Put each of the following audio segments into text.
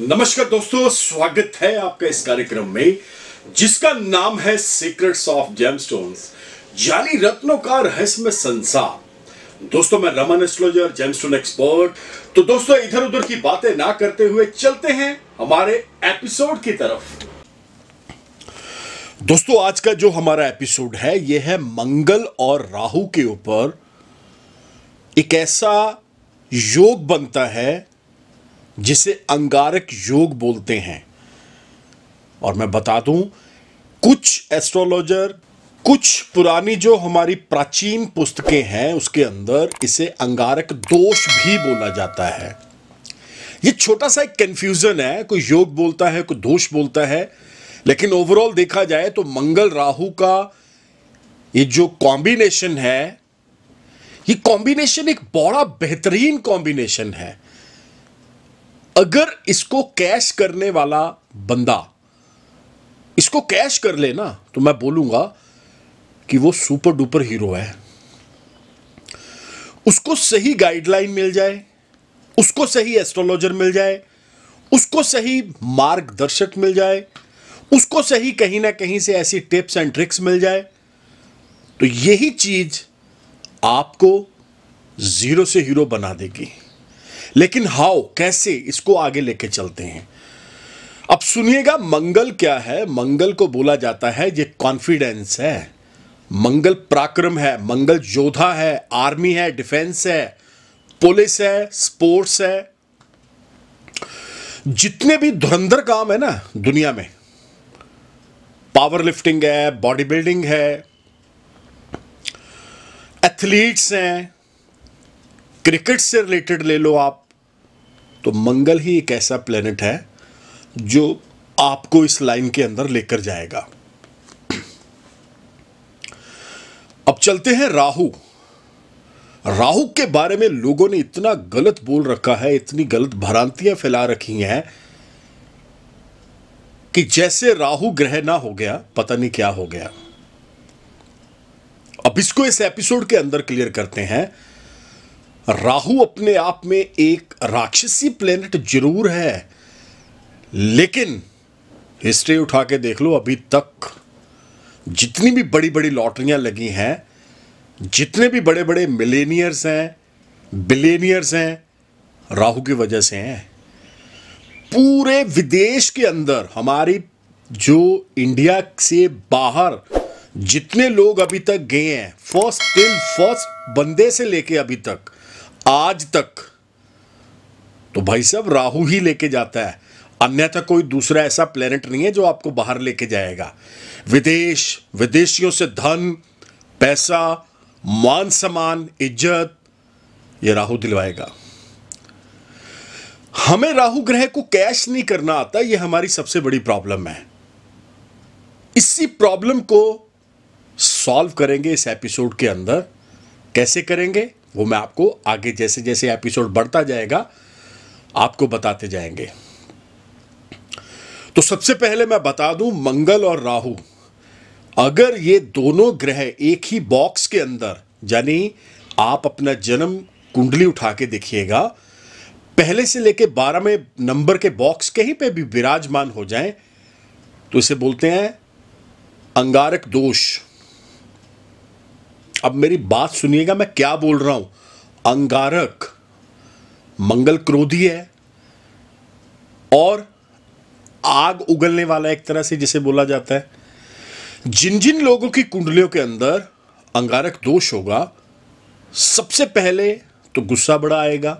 नमस्कार दोस्तों स्वागत है आपका इस कार्यक्रम में जिसका नाम है सीक्रेट्स ऑफ जेमस्टोन्स जाली रत्नों का रहस्यमय संसार दोस्तों मैं रमन एस्ट्रोलॉजर जेमस्टोन एक्सपर्ट तो दोस्तों इधर उधर की बातें ना करते हुए चलते हैं हमारे एपिसोड की तरफ दोस्तों आज का जो हमारा एपिसोड है यह है मंगल और राहु के ऊपर एक ऐसा योग बनता है जिसे अंगारक योग बोलते हैं और मैं बता दूं कुछ एस्ट्रोलॉजर कुछ पुरानी जो हमारी प्राचीन पुस्तकें हैं उसके अंदर इसे अंगारक दोष भी बोला जाता है ये छोटा सा एक कंफ्यूजन है कोई योग बोलता है कोई दोष बोलता है लेकिन ओवरऑल देखा जाए तो मंगल राहु का ये जो कॉम्बिनेशन है ये कॉम्बिनेशन एक बड़ा बेहतरीन कॉम्बिनेशन है अगर इसको कैश करने वाला बंदा इसको कैश कर ले ना तो मैं बोलूंगा कि वो सुपर डुपर हीरो है उसको सही गाइडलाइन मिल जाए उसको सही एस्ट्रोलॉजर मिल जाए उसको सही मार्गदर्शक मिल जाए उसको सही कहीं ना कहीं से ऐसी टिप्स एंड ट्रिक्स मिल जाए तो यही चीज आपको जीरो से हीरो बना देगी लेकिन हाउ कैसे इसको आगे लेके चलते हैं अब सुनिएगा मंगल क्या है मंगल को बोला जाता है ये कॉन्फिडेंस है मंगल पराक्रम है मंगल योद्धा है आर्मी है डिफेंस है पुलिस है स्पोर्ट्स है जितने भी धुरंधर काम है ना दुनिया में पावर लिफ्टिंग है बॉडी बिल्डिंग है एथलीट्स हैं क्रिकेट से रिलेटेड ले लो आप तो मंगल ही एक ऐसा प्लेनेट है जो आपको इस लाइन के अंदर लेकर जाएगा अब चलते हैं राहु राहु के बारे में लोगों ने इतना गलत बोल रखा है इतनी गलत भ्रांतियां फैला रखी हैं कि जैसे राहु ग्रह ना हो गया पता नहीं क्या हो गया अब इसको इस एपिसोड के अंदर क्लियर करते हैं राहु अपने आप में एक राक्षसी प्लेनेट जरूर है लेकिन हिस्ट्री उठा के देख लो अभी तक जितनी भी बड़ी बड़ी लॉटरियां लगी हैं जितने भी बड़े बड़े मिलेनियर्स हैं बिलेनियर्स हैं राहु की वजह से हैं पूरे विदेश के अंदर हमारी जो इंडिया से बाहर जितने लोग अभी तक गए हैं फर्स्ट टिल फर्स्ट बंदे से लेके अभी तक आज तक तो भाई साहब राहु ही लेके जाता है अन्यथा कोई दूसरा ऐसा प्लेनेट नहीं है जो आपको बाहर लेके जाएगा विदेश विदेशियों से धन पैसा मान सम्मान इज्जत ये राहु दिलवाएगा हमें राहु ग्रह को कैश नहीं करना आता यह हमारी सबसे बड़ी प्रॉब्लम है इसी प्रॉब्लम को सॉल्व करेंगे इस एपिसोड के अंदर कैसे करेंगे वो मैं आपको आगे जैसे जैसे एपिसोड बढ़ता जाएगा आपको बताते जाएंगे तो सबसे पहले मैं बता दूं मंगल और राहु अगर ये दोनों ग्रह एक ही बॉक्स के अंदर यानी आप अपना जन्म कुंडली उठा के देखिएगा पहले से लेके बारहवें नंबर के बॉक्स कहीं पे भी विराजमान हो जाएं तो इसे बोलते हैं अंगारक दोष अब मेरी बात सुनिएगा मैं क्या बोल रहा हूं अंगारक मंगल क्रोधी है और आग उगलने वाला एक तरह से जिसे बोला जाता है जिन जिन लोगों की कुंडलियों के अंदर अंगारक दोष होगा सबसे पहले तो गुस्सा बड़ा आएगा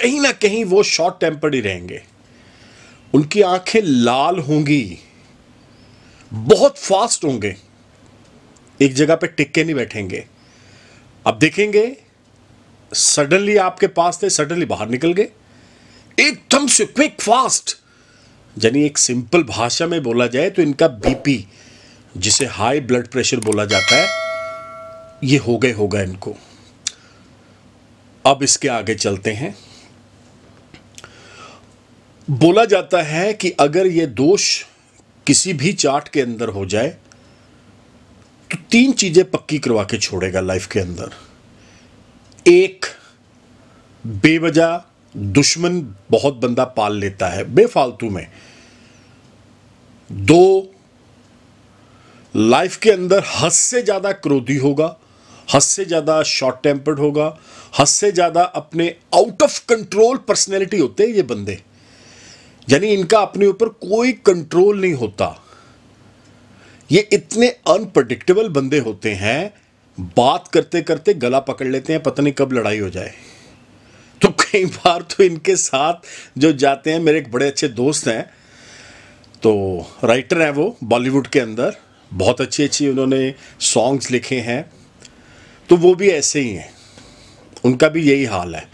कहीं ना कहीं वो शॉर्ट टेम्पर्ड ही रहेंगे उनकी आंखें लाल होंगी बहुत फास्ट होंगे एक जगह पे टिक के नहीं बैठेंगे अब देखेंगे सडनली आपके पास थे सडनली बाहर निकल गए एकदम से क्विक फास्ट यानी एक सिंपल भाषा में बोला जाए तो इनका बीपी जिसे हाई ब्लड प्रेशर बोला जाता है ये हो गए होगा इनको अब इसके आगे चलते हैं बोला जाता है कि अगर ये दोष किसी भी चार्ट के अंदर हो जाए तो तीन चीज़ें पक्की करवा के छोड़ेगा लाइफ के अंदर एक बेवजह दुश्मन बहुत बंदा पाल लेता है बेफालतू में दो लाइफ के अंदर हद से ज़्यादा क्रोधी होगा हद से ज़्यादा शॉर्ट टेम्पर्ड होगा हद से ज़्यादा अपने आउट ऑफ कंट्रोल पर्सनैलिटी होते हैं ये बंदे यानी इनका अपने ऊपर कोई कंट्रोल नहीं होता ये इतने अनप्रडिक्टेबल बंदे होते हैं बात करते करते गला पकड़ लेते हैं पता नहीं कब लड़ाई हो जाए तो कई बार तो इनके साथ जो जाते हैं मेरे एक बड़े अच्छे दोस्त हैं तो राइटर हैं वो बॉलीवुड के अंदर बहुत अच्छी अच्छी उन्होंने सॉन्ग्स लिखे हैं तो वो भी ऐसे ही हैं उनका भी यही हाल है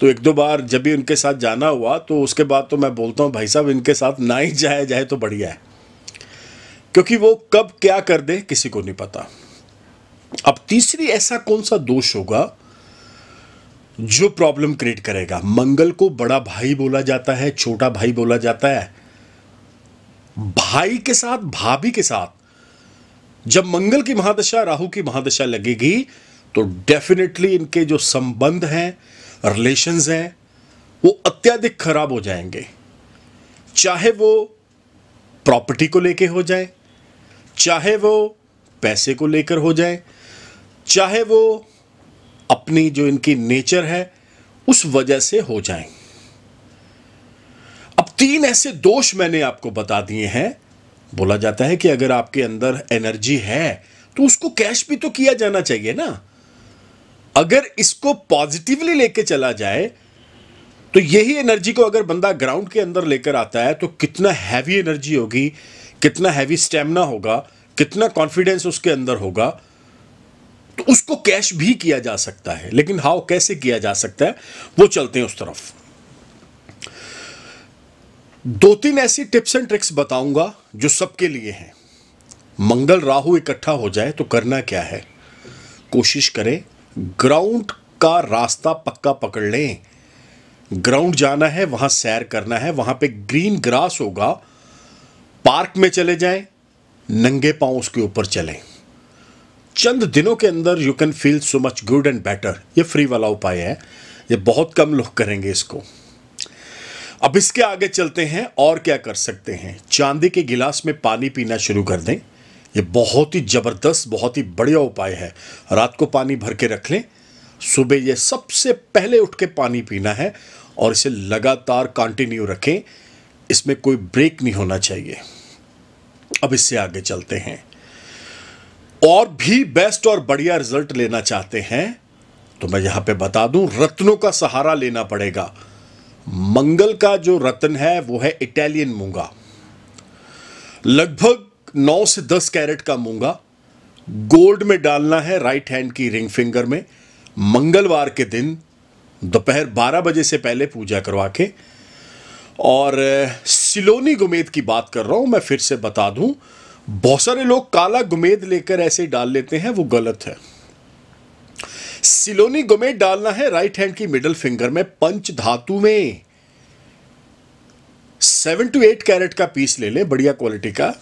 तो एक दो बार जब भी उनके साथ जाना हुआ तो उसके बाद तो मैं बोलता हूँ भाई साहब इनके साथ ना ही जाया जाए तो बढ़िया है क्योंकि वो कब क्या कर दे किसी को नहीं पता अब तीसरी ऐसा कौन सा दोष होगा जो प्रॉब्लम क्रिएट करेगा मंगल को बड़ा भाई बोला जाता है छोटा भाई बोला जाता है भाई के साथ भाभी के साथ जब मंगल की महादशा राहु की महादशा लगेगी तो डेफिनेटली इनके जो संबंध हैं रिलेशंस हैं वो अत्यधिक खराब हो जाएंगे चाहे वो प्रॉपर्टी को लेके हो जाए चाहे वो पैसे को लेकर हो जाए चाहे वो अपनी जो इनकी नेचर है उस वजह से हो जाए अब तीन ऐसे दोष मैंने आपको बता दिए हैं बोला जाता है कि अगर आपके अंदर एनर्जी है तो उसको कैश भी तो किया जाना चाहिए ना अगर इसको पॉजिटिवली लेके चला जाए तो यही एनर्जी को अगर बंदा ग्राउंड के अंदर लेकर आता है तो कितना हैवी एनर्जी होगी कितना हैवी स्टेमिना होगा कितना कॉन्फिडेंस उसके अंदर होगा तो उसको कैश भी किया जा सकता है लेकिन हाउ कैसे किया जा सकता है वो चलते हैं उस तरफ दो तीन ऐसी टिप्स एंड ट्रिक्स बताऊंगा जो सबके लिए हैं मंगल राहु इकट्ठा हो जाए तो करना क्या है कोशिश करें ग्राउंड का रास्ता पक्का पकड़ लें ग्राउंड जाना है वहां सैर करना है वहां पे ग्रीन ग्रास होगा पार्क में चले जाएं नंगे पांव उसके ऊपर चलें चंद दिनों के अंदर you can feel so much good and better ये फ्री वाला उपाय है ये बहुत कम लोग करेंगे इसको अब इसके आगे चलते हैं और क्या कर सकते हैं चांदी के गिलास में पानी पीना शुरू कर दें ये बहुत ही ज़बरदस्त बहुत ही बढ़िया उपाय है रात को पानी भर के रख लें सुबह ये सबसे पहले उठ के पानी पीना है और इसे लगातार कंटिन्यू रखें इसमें कोई ब्रेक नहीं होना चाहिए अब इससे आगे चलते हैं और भी बेस्ट और बढ़िया रिजल्ट लेना चाहते हैं तो मैं यहां पे बता दूं रत्नों का सहारा लेना पड़ेगा मंगल का जो रत्न है वो है इटालियन मूंगा लगभग 9 से 10 कैरेट का मूंगा गोल्ड में डालना है राइट हैंड की रिंग फिंगर में मंगलवार के दिन दोपहर 12 बजे से पहले पूजा करवा के और सिलोनी गुमेद की बात कर रहा हूँ मैं फिर से बता दूँ बहुत सारे लोग काला गुमेद लेकर ऐसे डाल लेते हैं वो गलत है सिलोनी गुमेद डालना है राइट हैंड की मिडल फिंगर में पंच धातु में सेवन टू एट कैरेट का पीस ले लें बढ़िया क्वालिटी का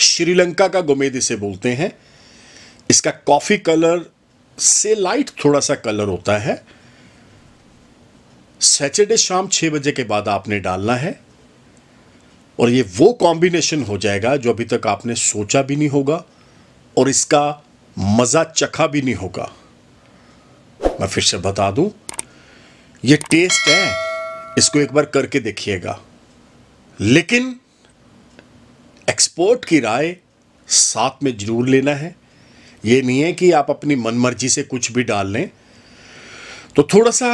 श्रीलंका का गुमेद इसे बोलते हैं इसका कॉफ़ी कलर से लाइट थोड़ा सा कलर होता है सैटरडे शाम छः बजे के बाद आपने डालना है और ये वो कॉम्बिनेशन हो जाएगा जो अभी तक आपने सोचा भी नहीं होगा और इसका मज़ा चखा भी नहीं होगा मैं फिर से बता दूं ये टेस्ट है इसको एक बार करके देखिएगा लेकिन एक्सपोर्ट की राय साथ में ज़रूर लेना है ये नहीं है कि आप अपनी मनमर्जी से कुछ भी डाल लें तो थोड़ा सा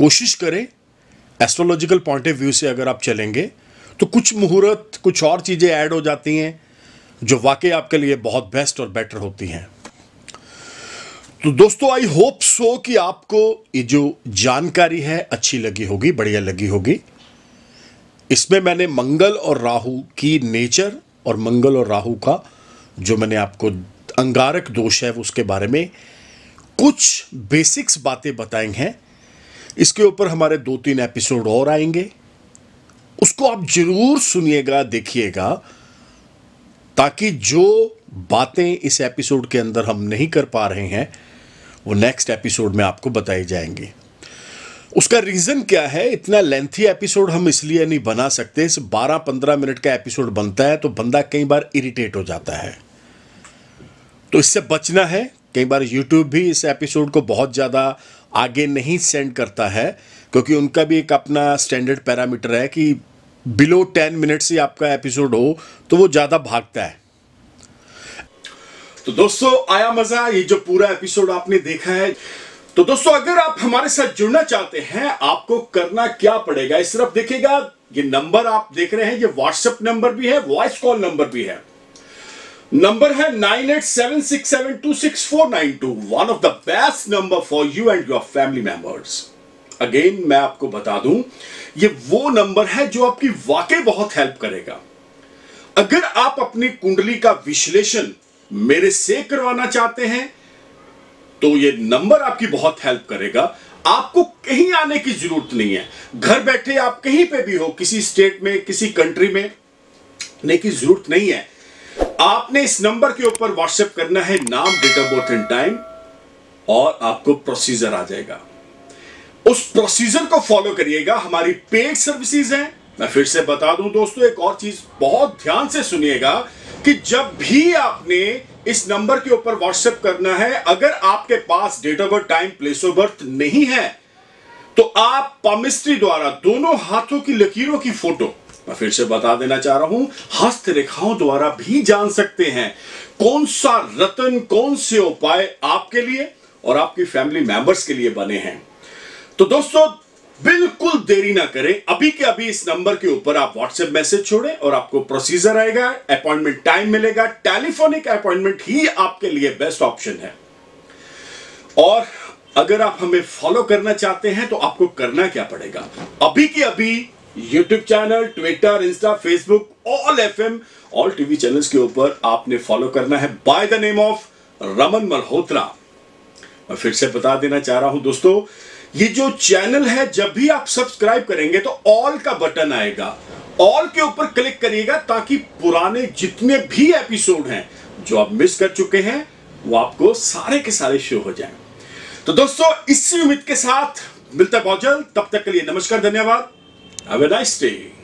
कोशिश करें एस्ट्रोलॉजिकल पॉइंट ऑफ व्यू से अगर आप चलेंगे तो कुछ मुहूर्त कुछ और चीज़ें ऐड हो जाती हैं जो वाकई आपके लिए बहुत बेस्ट और बेटर होती हैं तो दोस्तों आई होप सो कि आपको ये जो जानकारी है अच्छी लगी होगी बढ़िया लगी होगी इसमें मैंने मंगल और राहु की नेचर और मंगल और राहु का जो मैंने आपको अंगारक दोष है उसके बारे में कुछ बेसिक्स बातें बताई हैं इसके ऊपर हमारे दो तीन एपिसोड और आएंगे उसको आप जरूर सुनिएगा देखिएगा ताकि जो बातें इस एपिसोड के अंदर हम नहीं कर पा रहे हैं वो नेक्स्ट एपिसोड में आपको बताई जाएंगी उसका रीज़न क्या है इतना लेंथी एपिसोड हम इसलिए नहीं बना सकते इस 12-15 मिनट का एपिसोड बनता है तो बंदा कई बार इरिटेट हो जाता है तो इससे बचना है कई बार यूट्यूब भी इस एपिसोड को बहुत ज़्यादा आगे नहीं सेंड करता है क्योंकि उनका भी एक अपना स्टैंडर्ड पैरामीटर है कि बिलो टेन मिनट से आपका एपिसोड हो तो वो ज़्यादा भागता है तो दोस्तों आया मजा ये जो पूरा एपिसोड आपने देखा है तो दोस्तों अगर आप हमारे साथ जुड़ना चाहते हैं आपको करना क्या पड़ेगा इस तरफ देखिएगा ये नंबर आप देख रहे हैं ये व्हाट्सएप नंबर भी है वॉइस कॉल नंबर भी है नंबर है nine nine eight seven seven six six two four two one of the best number for you and your family members again मैं आपको बता दूं ये वो नंबर है जो आपकी वाकई बहुत हेल्प करेगा अगर आप अपनी कुंडली का विश्लेषण मेरे से करवाना चाहते हैं तो ये नंबर आपकी बहुत हेल्प करेगा आपको कहीं आने की जरूरत नहीं है घर बैठे आप कहीं पे भी हो किसी स्टेट में किसी कंट्री में नहीं की जरूरत नहीं है आपने इस नंबर के ऊपर व्हाट्सएप करना है नाम date of birth and time और आपको प्रोसीजर आ जाएगा उस प्रोसीजर को फॉलो करिएगा हमारी पेड सर्विसेज हैं मैं फिर से बता दूं दोस्तों एक और चीज बहुत ध्यान से सुनिएगा कि जब भी आपने इस नंबर के ऊपर व्हाट्सएप करना है अगर आपके पास date of birth time place of birth नहीं है तो आप पामिस्ट्री द्वारा दोनों हाथों की लकीरों की फोटो मैं फिर से बता देना चाह रहा हूं हस्त रेखाओं द्वारा भी जान सकते हैं कौन सा रतन कौन से उपाय आपके लिए और आपकी फैमिली मेंबर्स के लिए बने हैं तो दोस्तों बिल्कुल देरी ना करें अभी के अभी इस नंबर के ऊपर आप व्हाट्सएप मैसेज छोड़ें और आपको प्रोसीजर आएगा अपॉइंटमेंट टाइम मिलेगा टेलीफोनिक अपॉइंटमेंट ही आपके लिए बेस्ट ऑप्शन है और अगर आप हमें फॉलो करना चाहते हैं तो आपको करना क्या पड़ेगा अभी के अभी YouTube channel Twitter Insta Facebook all F M all TV channel के ऊपर आपने फॉलो करना है by the name of Raman Malhotra मैं फिर से बता देना चाह रहा हूं दोस्तों ये जो चैनल है जब भी आप सब्सक्राइब करेंगे तो ऑल का बटन आएगा ऑल के ऊपर क्लिक करिएगा ताकि पुराने जितने भी एपिसोड हैं जो आप मिस कर चुके हैं वो आपको सारे के सारे शो हो जाएं तो दोस्तों इसी उम्मीद के साथ मिलता बहुत जल्द तब तक के लिए नमस्कार धन्यवाद Have a nice day.